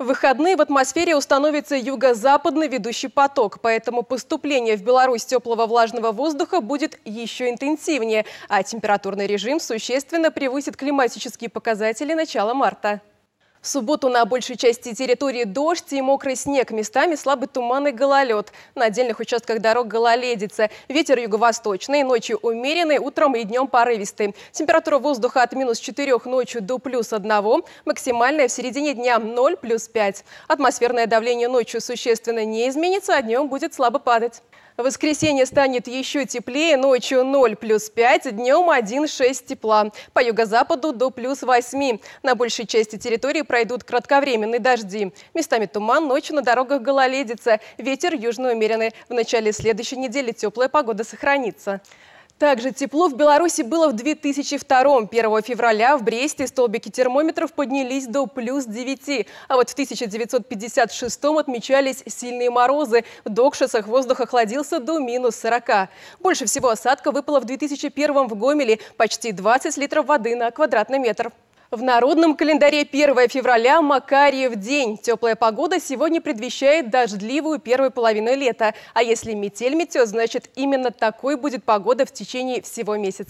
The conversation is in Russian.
В выходные в атмосфере установится юго-западный ведущий поток, поэтому поступление в Беларусь теплого влажного воздуха будет еще интенсивнее, а температурный режим существенно превысит климатические показатели начала марта. В субботу на большей части территории дождь и мокрый снег, местами слабый туман и гололед. На отдельных участках дорог гололедица. Ветер юго-восточный, ночью умеренный, утром и днем порывистый. Температура воздуха от минус 4 ночью до плюс 1, максимальная в середине дня 0 плюс 5. Атмосферное давление ночью существенно не изменится, а днем будет слабо падать. В воскресенье станет еще теплее, ночью 0 плюс 5, днем 1,6 тепла. По юго-западу до плюс 8. На большей части территории пройдут кратковременные дожди. Местами туман, ночью на дорогах гололедица. Ветер южно умеренный. В начале следующей недели теплая погода сохранится. Также тепло в Беларуси было в 2002 1 февраля в Бресте столбики термометров поднялись до плюс 9. А вот в 1956 отмечались сильные морозы. В Докшесах воздух охладился до минус 40. Больше всего осадка выпало в 2001 в Гомеле – почти 20 литров воды на квадратный метр. В народном календаре 1 февраля Макариев день. Теплая погода сегодня предвещает дождливую первую половину лета. А если метель метет, значит именно такой будет погода в течение всего месяца.